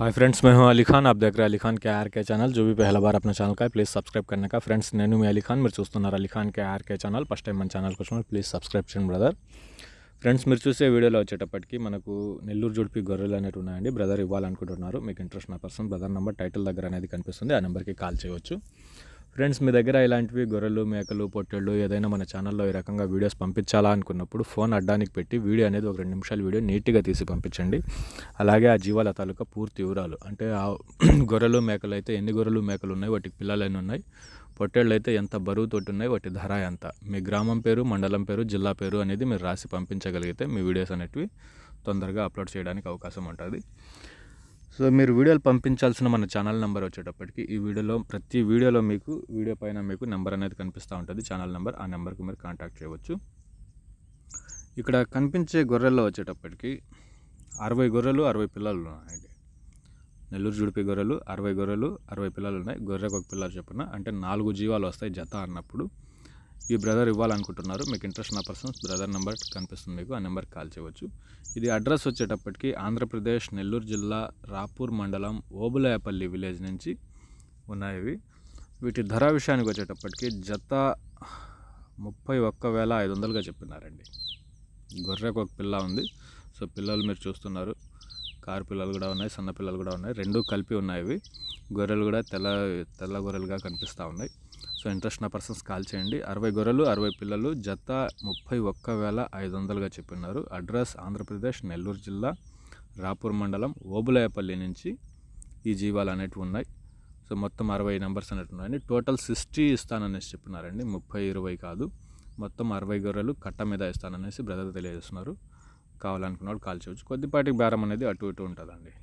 hi friends मैं हूं अली खान आप देख रहे हैं अली खान के आर के चैनल जो भी पहला बार अपना चैनल का है प्लीज़ सब्सक्राइब करने का फ्रेंड्स नैनू मैं अली खान మీరు చూస్తున్నారు Ali Khan K RK channel first time మన ఛానల్ కోసం ప్లీజ్ సబ్స్క్రైబ్ చేయండి బ్రదర్ ఫ్రెండ్స్ మీరు చూసే వీడియోలో వచ్చేటప్పటికి మనకు నెల్లూరు జుడిపి గొర్రెలు అనేవి ఉన్నాయండి బ్రదర్ ఇవ్వాలనుకుంటున్నారు మీకు ఇంట్రెస్ట్ ఉన్న పర్సన్ బ్రదర్ నెంబర్ టైటిల్ దగ్గర అనేది కనిపిస్తుంది ఆ నెంబర్కి కాల్ చేయవచ్చు ఫ్రెండ్స్ మీ దగ్గర ఇలాంటివి గొర్రెలు మేకలు పొట్టెళ్ళు ఏదైనా మన ఛానల్లో ఈ రకంగా వీడియోస్ పంపించాలా అనుకున్నప్పుడు ఫోన్ అడ్డానికి పెట్టి వీడియో అనేది ఒక రెండు నిమిషాల వీడియో నీట్గా తీసి పంపించండి అలాగే ఆ జీవాల తాలూకా పూర్తి వివరాలు అంటే ఆ గొర్రెలు మేకలు అయితే ఎన్ని గొర్రెలు మేకలు ఉన్నాయి వాటికి పిల్లలు ఎన్ని ఉన్నాయి పొట్టేళ్ళు అయితే ఎంత బరువు తోటి ఉన్నాయి వాటి ధర ఎంత మీ గ్రామం పేరు మండలం పేరు జిల్లా పేరు అనేది మీరు రాసి పంపించగలిగితే మీ వీడియోస్ అనేటివి తొందరగా అప్లోడ్ చేయడానికి అవకాశం ఉంటుంది సో మీరు వీడియోలు పంపించాల్సిన మన ఛానల్ నెంబర్ వచ్చేటప్పటికి ఈ వీడియోలో ప్రతి వీడియోలో మీకు వీడియో పైన మీకు నెంబర్ అనేది కనిపిస్తూ ఉంటుంది ఛానల్ నెంబర్ ఆ నెంబర్కి మీరు కాంటాక్ట్ చేయవచ్చు ఇక్కడ కనిపించే గొర్రెల్లో వచ్చేటప్పటికి అరవై గొర్రెలు అరవై పిల్లలు ఉన్నాయండి నెల్లూరు జుడిపి గొర్రెలు అరవై గొర్రెలు అరవై పిల్లలు ఉన్నాయి గొర్రెకు ఒక పిల్లలు చెప్పిన అంటే నాలుగు జీవాలు వస్తాయి జత అన్నప్పుడు ఈ బ్రదర్ ఇవ్వాలనుకుంటున్నారు మీకు ఇంట్రెస్ట్ ఉన్న పర్సన్స్ బ్రదర్ నెంబర్ కనిపిస్తుంది మీకు ఆ నెంబర్కి కాల్ చేయవచ్చు ఇది అడ్రస్ వచ్చేటప్పటికి ఆంధ్రప్రదేశ్ నెల్లూరు జిల్లా రాపూర్ మండలం ఓబులాయపల్లి విలేజ్ నుంచి ఉన్నాయి వీటి ధర విషయానికి వచ్చేటప్పటికి జత ముప్పై ఒక్క వేల ఐదు వందలుగా చెప్పినారండి గొర్రెకు ఒక పిల్ల ఉంది సో పిల్లలు మీరు చూస్తున్నారు కారు పిల్లలు కూడా ఉన్నాయి సన్న పిల్లలు కూడా ఉన్నాయి రెండు కలిపి ఉన్నాయి గొర్రెలు కూడా తెల్ల తెల్ల గొర్రెలుగా కనిపిస్తూ ఉన్నాయి సో ఇంట్రెస్ట్ ఉన్న పర్సన్స్ కాల్ చేయండి అరవై గొర్రెలు అరవై పిల్లలు జత ముప్పై ఒక్క వేల ఐదు వందలుగా చెప్పినారు అడ్రస్ ఆంధ్రప్రదేశ్ నెల్లూరు జిల్లా రాపూర్ మండలం ఓబులాయపల్లి నుంచి ఈ జీవాలు అనేటివి ఉన్నాయి సో మొత్తం అరవై నెంబర్స్ అనేవి ఉన్నాయండి టోటల్ సిక్స్టీ ఇస్తాననేసి చెప్పినారండి ముప్పై ఇరవై కాదు మొత్తం అరవై గొర్రెలు కట్ట మీద ఇస్తాననేసి బ్రదర్ తెలియజేస్తున్నారు కావాలనుకున్న కాల్ చేయవచ్చు కొద్దిపాటి బేరం అనేది అటు ఇటు ఉంటుందండి